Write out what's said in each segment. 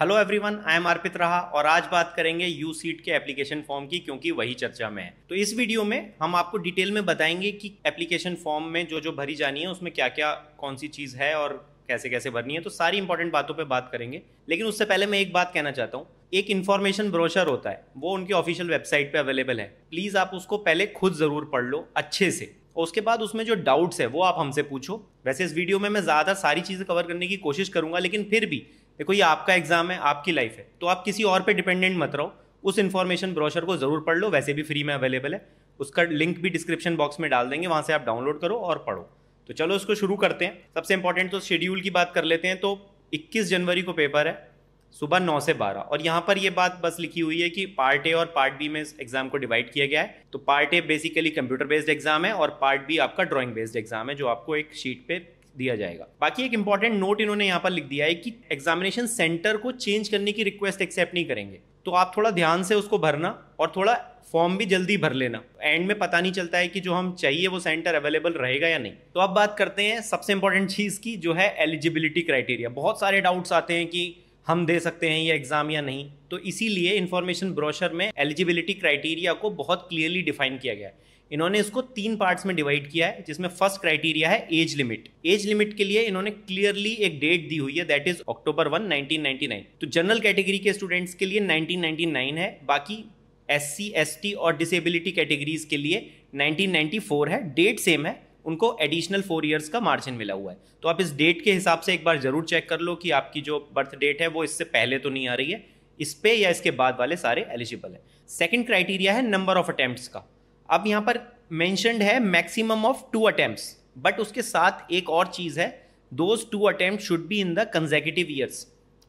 hello everyone I am Arpit रहा और आज बात करेंगे यू सीट के एप्लीकेशन फॉर्म की क्योंकि वही चर्चा में है तो इस वीडियो में हम आपको डिटेल में बताएंगे कि एप्लीकेशन फॉर्म में जो जो भरी जानी है उसमें क्या क्या कौन सी चीज़ है और कैसे कैसे भरनी है तो सारी इंपॉर्टेंट बातों पर बात करेंगे लेकिन उससे पहले मैं एक बात कहना चाहता हूँ एक इन्फॉर्मेशन ब्रोशर होता है वो उनकी ऑफिशियल वेबसाइट पर अवेलेबल है प्लीज़ आप उसको पहले खुद ज़रूर पढ़ लो अच्छे से और उसके बाद उसमें जो डाउट्स है वो आप हमसे पूछो वैसे इस वीडियो में मैं ज़्यादा सारी चीज़ें कवर करने की कोशिश करूंगा लेकिन फिर भी देखो ये आपका एग्जाम है आपकी लाइफ है तो आप किसी और पे डिपेंडेंट मत रहो उस इन्फॉर्मेशन ब्रोशर को ज़रूर पढ़ लो वैसे भी फ्री में अवेलेबल है उसका लिंक भी डिस्क्रिप्शन बॉक्स में डाल देंगे वहाँ से आप डाउनलोड करो और पढ़ो तो चलो इसको शुरू करते हैं सबसे इंपॉर्टेंट तो शेड्यूल की बात कर लेते हैं तो 21 जनवरी को पेपर है सुबह नौ से बारह और यहाँ पर ये बात बस लिखी हुई है कि पार्ट ए और पार्ट बी में इस एग्जाम को डिवाइड किया गया है तो part A basically computer based exam है और पार्ट बी आपका ड्राइंग बेस्ड एग्जाम है जो आपको एक शीट पे दिया जाएगा बाकी एक इंपॉर्टेंट नोट इन्होंने यहाँ पर लिख दिया है कि एग्जामिनेशन सेंटर को चेंज करने की रिक्वेस्ट एक्सेप्ट नहीं करेंगे तो आप थोड़ा ध्यान से उसको भरना और थोड़ा फॉर्म भी जल्दी भर लेना एंड में पता नहीं चलता है कि जो हम चाहिए वो सेंटर अवेलेबल रहेगा या नहीं तो अब बात करते हैं सबसे इंपॉर्टेंट चीज़ की जो है एलिजिबिलिटी क्राइटेरिया बहुत सारे डाउट्स आते हैं कि हम दे सकते हैं ये एग्ज़ाम या नहीं तो इसीलिए इन्फॉर्मेशन ब्रोशर में एलिजिबिलिटी क्राइटेरिया को बहुत क्लियरली डिफाइन किया गया है इन्होंने इसको तीन पार्ट्स में डिवाइड किया है जिसमें फर्स्ट क्राइटेरिया है एज लिमिट एज लिमिट के लिए इन्होंने क्लियरली एक डेट दी हुई है that is October one nineteen तो जनरल कैटेगरी के स्टूडेंट्स के लिए नाइनटीन है बाकी एस सी और डिसेबिलिटी कैटेगरीज के लिए 1994 है डेट सेम है उनको एडिशनल फोर ईयर्स का मार्जिन मिला हुआ है तो आप इस डेट के हिसाब से एक बार जरूर चेक कर लो कि आपकी जो बर्थ डेट है वो इससे पहले तो नहीं आ रही है इस पे या इसके बाद वाले सारे एलिजिबल है सेकेंड क्राइटेरिया है नंबर ऑफ अटैम्प्ट का अब यहाँ पर मैंशनड है maximum of two attempt but उसके साथ एक और चीज़ है those two attempt should be in the consecutive years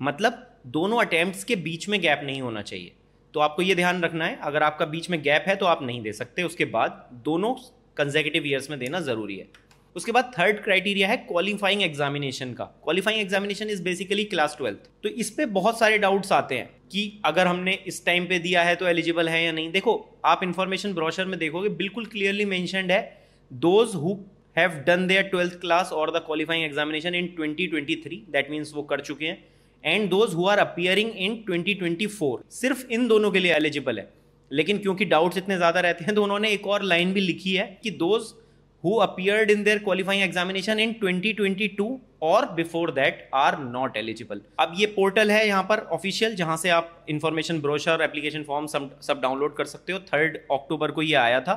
मतलब दोनों अटैम्प्ट के बीच में गैप नहीं होना चाहिए तो आपको ये ध्यान रखना है अगर आपका बीच में गैप है तो आप नहीं दे सकते उसके बाद दोनों कंजेकेटिव ईयर्स में देना ज़रूरी है उसके बाद थर्ड क्राइटेरिया है क्वालिफाइंग एग्जामिनेशन का qualifying examination is basically class twelfth तो इस पर बहुत सारे डाउट्स आते हैं कि अगर हमने इस टाइम पे दिया है तो एलिजिबल है या नहीं देखो आप इन्फॉर्मेशन ब्रोशर में देखोगे बिल्कुल क्लियरली मैंशन है those who have done their twelfth class और the qualifying examination in 2023 that means वो कर चुके हैं and those who are appearing in 2024 सिर्फ इन दोनों के लिए एलिजिबल है लेकिन क्योंकि डाउट्स इतने ज़्यादा रहते हैं तो उन्होंने एक और लाइन भी लिखी है कि those in appeared qualifying examination in twenty twenty 2022 और before that are not eligible अब ये पोर्टल है यहाँ पर ऑफिशियल जहाँ से आप इन्फॉर्मेशन ब्रोशर एप्लीकेशन फॉर्म सब डाउनलोड कर सकते हो थर्ड अक्टूबर को ये आया था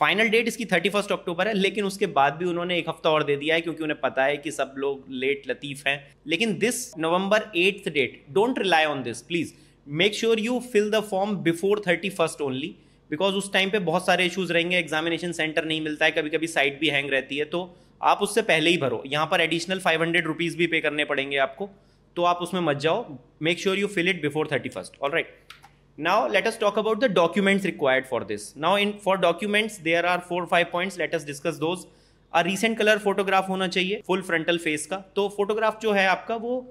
फाइनल डेट इसकी थर्टी फर्स्ट अक्टूबर है लेकिन उसके बाद भी उन्होंने एक हफ्ता और दे दिया है क्योंकि उन्हें पता है कि सब लोग लेट लतीफ हैं लेकिन this November eighth date don't rely on this please make sure you fill the form before thirty first only because उस टाइम पे बहुत सारे इश्यूज रहेंगे एग्जामिनेशन सेंटर नहीं मिलता है कभी कभी साइट भी हैंग रहती है तो आप उससे पहले ही भरो यहाँ पर एडिशनल फाइव हंड्रेड रुपीज भी पे करने पड़ेंगे आपको तो आप उसमें मत जाओ make sure you fill it before thirty first all right now let's talk about the documents required for this now in for documents there are four five points let's discuss those a recent colour photograph होना चाहिए full frontal face का तो photograph जो है आपका वो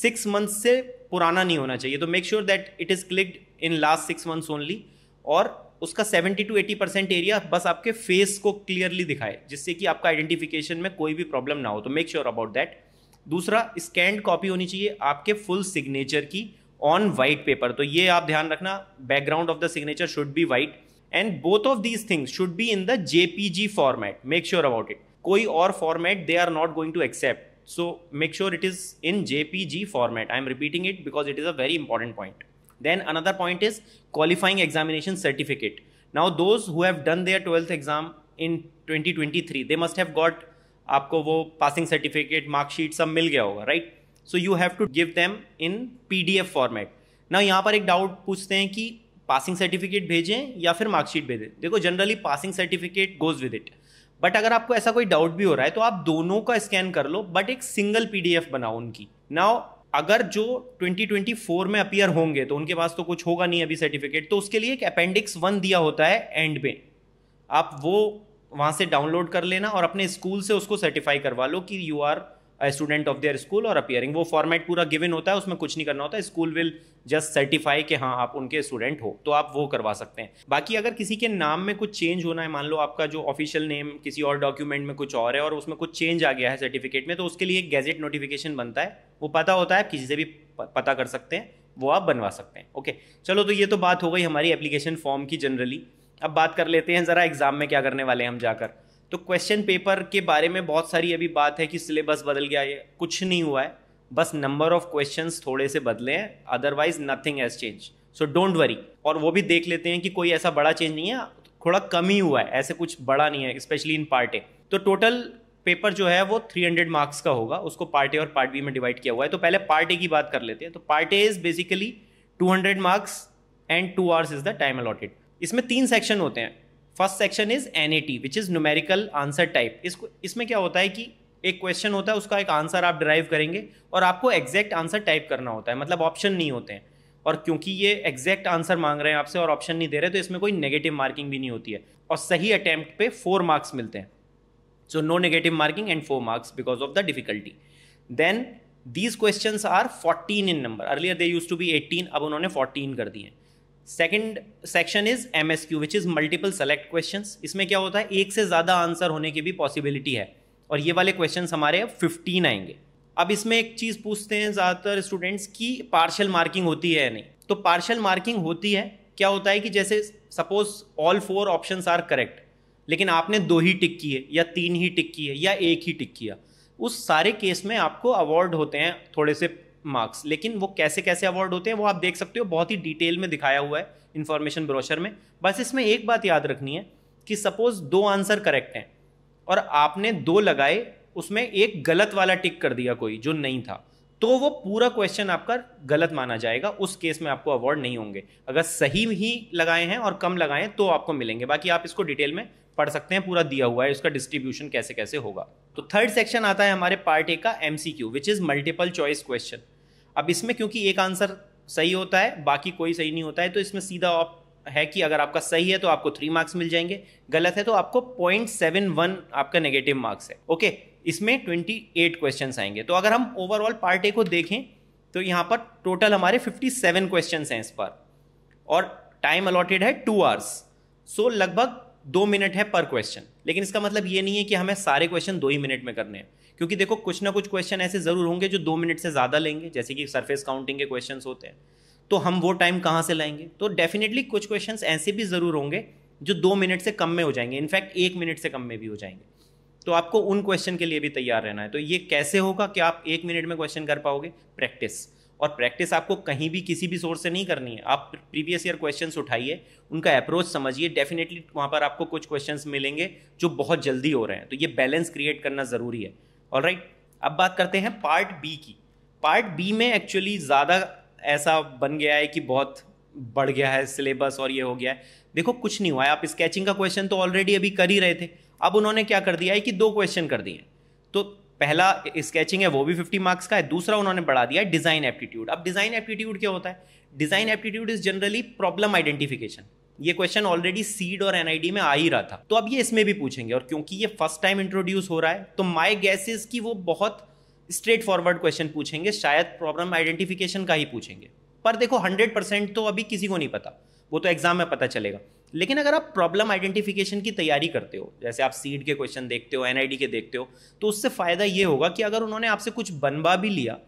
six month से पुराना नहीं होना चाहिए तो make sure that it is clicked in last six months only और उसका 70 टू 80 परसेंट एरिया बस आपके फेस को क्लियरली दिखाए जिससे कि आपका आइडेंटिफिकेशन में कोई भी प्रॉब्लम ना हो तो मेक श्योर अबाउट दैट दूसरा स्कैंड कॉपी होनी चाहिए आपके फुल सिग्नेचर की ऑन वाइट पेपर तो ये आप ध्यान रखना background of the signature should be white and both of these things should be in the JPG format make sure about it कोई और format they are not going to accept so make sure it is in JPG format I am repeating it because it is a very important point Then another point is qualifying examination certificate now those who have done their 12th exam in 2023, they must have got आपको वो passing certificate marksheet सब मिल गया होगा right so you have to give them in PDF format ना यहाँ पर एक डाउट पूछते हैं कि पासिंग सर्टिफिकेट भेजें या फिर मार्कशीट भेजें देखो generally passing certificate goes with it but अगर आपको ऐसा कोई डाउट भी हो रहा है तो आप दोनों का स्कैन कर लो बट एक सिंगल पीडीएफ बनाओ उनकी नाउ अगर जो 2024 में अपियर होंगे तो उनके पास तो कुछ होगा नहीं अभी सर्टिफिकेट तो उसके लिए एक अपेंडिक्स वन दिया होता है एंड में आप वो वहाँ से डाउनलोड कर लेना और अपने स्कूल से उसको सर्टिफाई करवा लो कि you are student of their school और अपियरिंग वो फॉर्मेट पूरा गिवन होता है उसमें कुछ नहीं करना होता है स्कूल विल जस्ट सर्टिफाई कि हाँ आप उनके स्टूडेंट हो तो आप वो करवा सकते हैं बाकी अगर किसी के नाम में कुछ चेंज होना है मान लो आपका जो ऑफिशियल नेम किसी और डॉक्यूमेंट में कुछ और है और उसमें कुछ चेंज आ गया है सर्टिफिकेट में तो उसके लिए एक गैजेट नोटिफिकेशन बनता है वो पता होता है आप किसी से भी पता कर सकते हैं वो आप बनवा सकते हैं ओके चलो तो ये तो बात हो गई हमारी एप्लीकेशन फॉर्म की जनरली अब बात कर लेते हैं ज़रा एग्ज़ाम में क्या करने वाले हैं हम जाकर तो क्वेश्चन पेपर के बारे में बहुत सारी अभी बात है कि सिलेबस बदल गया है कुछ नहीं हुआ है बस नंबर ऑफ क्वेश्चन थोड़े से बदले हैं otherwise nothing has change so don't worry और वो भी देख लेते हैं कि कोई ऐसा बड़ा चेंज नहीं है थोड़ा कम ही हुआ है ऐसे कुछ बड़ा नहीं है स्पेशली इन पार्ट ए तो टोटल पेपर जो है वो 300 मार्क्स का होगा उसको पार्ट ए और पार्ट बी में डिवाइड किया हुआ है तो पहले पार्ट ए की बात कर लेते हैं तो part A is basically 200 marks and two hours is the time allotted इसमें तीन सेक्शन होते हैं first section is N A T which is numerical answer type इसको इसमें क्या होता है कि एक क्वेश्चन होता है उसका एक आंसर आप ड्राइव करेंगे और आपको एग्जैक्ट आंसर टाइप करना होता है मतलब ऑप्शन नहीं होते हैं और क्योंकि ये एग्जैक्ट आंसर मांग रहे हैं आपसे और ऑप्शन नहीं दे रहे तो इसमें कोई नेगेटिव मार्किंग भी नहीं होती है और सही अटैम्प्ट फोर मार्क्स मिलते हैं so no negative marking and four marks because of the difficulty then these question are fourteen in number earlier they use to be eighteen अब उन्होंने फोर्टीन कर दिए हैं second section is M S Q which is multiple select question इसमें क्या होता है एक से ज़्यादा आंसर होने की भी पॉसिबिलिटी है और ये वाले क्वेश्चन हमारे फिफ्टीन आएंगे अब इसमें एक चीज़ पूछते हैं ज़्यादातर स्टूडेंट्स की पार्शल मार्किंग होती है या नहीं तो पार्शल मार्किंग होती है क्या होता है कि जैसे suppose all four option are correct लेकिन आपने दो ही टिक किए या तीन ही टिक किए या एक ही टिक किया उस सारे केस में आपको अवार्ड होते हैं थोड़े से मार्क्स लेकिन वो कैसे कैसे अवार्ड होते हैं वो आप देख सकते हो बहुत ही डिटेल में दिखाया हुआ है इन्फॉर्मेशन ब्रोशर में बस इसमें एक बात याद रखनी है कि सपोज दो आंसर करेक्ट हैं और आपने दो लगाए उसमें एक गलत वाला टिक कर दिया कोई जो नहीं था तो वो पूरा क्वेश्चन आपका गलत माना जाएगा उस केस में आपको अवार्ड नहीं होंगे अगर सही ही लगाए हैं और कम लगाए तो आपको मिलेंगे बाकी आप इसको डिटेल में पढ़ सकते हैं पूरा दिया हुआ है उसका डिस्ट्रीब्यूशन कैसे कैसे होगा तो थर्ड सेक्शन आता है हमारे पार्ट ए का MCQ which is multiple choice question अब इसमें क्योंकि एक आंसर सही होता है बाकी कोई सही नहीं होता है तो इसमें सीधा आप है कि अगर आपका सही है तो आपको थ्री मार्क्स मिल जाएंगे गलत है तो आपको पॉइंट सेवन वन आपका नेगेटिव मार्क्स है ओके इसमें ट्वेंटी एट क्वेश्चन आएंगे तो अगर हम ओवरऑल पार्ट ए को देखें तो यहाँ पर टोटल हमारे फिफ्टी सेवन क्वेश्चन हैं इस पर और टाइम अलॉटेड है टू आवर्स सो लगभग दो मिनट है पर क्वेश्चन लेकिन इसका मतलब ये नहीं है कि हमें सारे क्वेश्चन दो ही मिनट में करने हैं क्योंकि देखो कुछ ना कुछ क्वेश्चन ऐसे ज़रूर होंगे जो दो मिनट से ज़्यादा लेंगे जैसे कि सरफेस काउंटिंग के क्वेश्चन होते हैं तो हम वो टाइम कहाँ से लाएंगे तो डेफिनेटली कुछ क्वेश्चन ऐसे भी ज़रूर होंगे जो दो मिनट से कम में हो जाएंगे इनफैक्ट एक मिनट से कम में भी हो जाएंगे तो आपको उन क्वेश्चन के लिए भी तैयार रहना है तो ये कैसे होगा कि आप एक मिनट में क्वेश्चन कर पाओगे प्रैक्टिस और प्रैक्टिस आपको कहीं भी किसी भी सोर्स से नहीं करनी है आप प्रीवियस ईयर क्वेश्चन उठाइए उनका अप्रोच समझिए डेफिनेटली वहाँ पर आपको कुछ क्वेश्चन मिलेंगे जो बहुत जल्दी हो रहे हैं तो ये बैलेंस क्रिएट करना ज़रूरी है और right, अब बात करते हैं पार्ट बी की पार्ट बी में एक्चुअली ज़्यादा ऐसा बन गया है कि बहुत बढ़ गया है सिलेबस और ये हो गया है देखो कुछ नहीं हुआ है आप स्केचिंग का क्वेश्चन तो ऑलरेडी अभी कर ही रहे थे अब उन्होंने क्या कर दिया है कि दो क्वेश्चन कर दिए तो पहला स्केचिंग है वो भी फिफ्टी मार्क्स का है दूसरा उन्होंने बढ़ा दिया है डिज़ाइन एप्टीट्यूड अब डिज़ाइन एप्टीट्यूड क्या होता है design aptitude is generally problem identification ये क्वेश्चन ऑलरेडी सीड और एनआईडी में आ ही रहा था तो अब ये इसमें भी पूछेंगे और क्योंकि ये फर्स्ट टाइम इंट्रोड्यूस हो रहा है तो माई इज कि वो बहुत स्ट्रेट फॉरवर्ड क्वेश्चन पूछेंगे शायद प्रॉब्लम आइडेंटिफिकेशन का ही पूछेंगे पर देखो हंड्रेड परसेंट तो अभी किसी को नहीं पता वो तो एग्जाम में पता चलेगा लेकिन अगर आप प्रॉब्लम आइडेंटिफिकेशन की तैयारी करते हो जैसे आप सीड के क्वेश्चन देखते हो एन के देखते हो तो उससे फ़ायदा ये होगा कि अगर उन्होंने आपसे कुछ बनवा भी लिया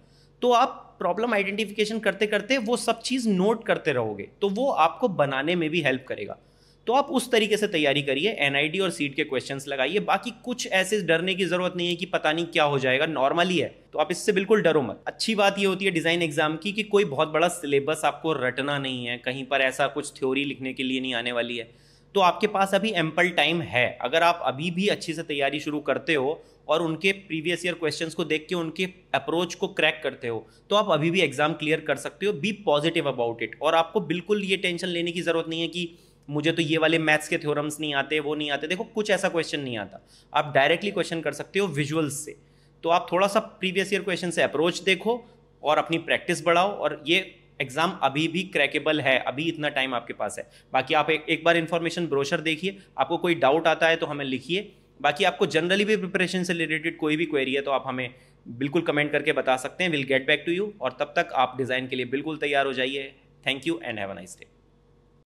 तो आप प्रॉब्लम आइडेंटिफिकेशन करते करते वो सब चीज़ नोट करते रहोगे तो वो आपको बनाने में भी हेल्प करेगा तो आप उस तरीके से तैयारी करिए एनआईडी और सीट के क्वेश्चंस लगाइए बाकी कुछ ऐसे डरने की जरूरत नहीं है कि पता नहीं क्या हो जाएगा नॉर्मली है तो आप इससे बिल्कुल डरो मत अच्छी बात यह होती है डिजाइन एग्जाम की कि कोई बहुत बड़ा सिलेबस आपको रटना नहीं है कहीं पर ऐसा कुछ थ्योरी लिखने के लिए नहीं आने वाली है तो आपके पास अभी एम्पल टाइम है अगर आप अभी भी अच्छी से तैयारी शुरू करते हो और उनके प्रीवियस ईयर क्वेश्चंस को देख के उनके अप्रोच को क्रैक करते हो तो आप अभी भी एग्जाम क्लियर कर सकते हो बी पॉजिटिव अबाउट इट और आपको बिल्कुल ये टेंशन लेने की जरूरत नहीं है कि मुझे तो ये वाले मैथ्स के थ्योरम्स नहीं आते वो नहीं आते देखो कुछ ऐसा क्वेश्चन नहीं आता आप डायरेक्टली क्वेश्चन कर सकते हो विजुअल्स से तो आप थोड़ा सा प्रीवियस ईयर क्वेश्चन से अप्रोच देखो और अपनी प्रैक्टिस बढ़ाओ और ये एग्जाम अभी भी क्रैकेबल है अभी इतना टाइम आपके पास है बाकी आप एक, बार इन्फॉर्मेशन ब्रोशर देखिए आपको कोई डाउट आता है तो हमें लिखिए बाकी आपको जनरली भी प्रिपरेशन से रिलेटेड कोई भी क्वेरी है तो आप हमें बिल्कुल कमेंट करके बता सकते हैं will get back to you और तब तक आप डिज़ाइन के लिए बिल्कुल तैयार हो जाइए thank you and have a nice day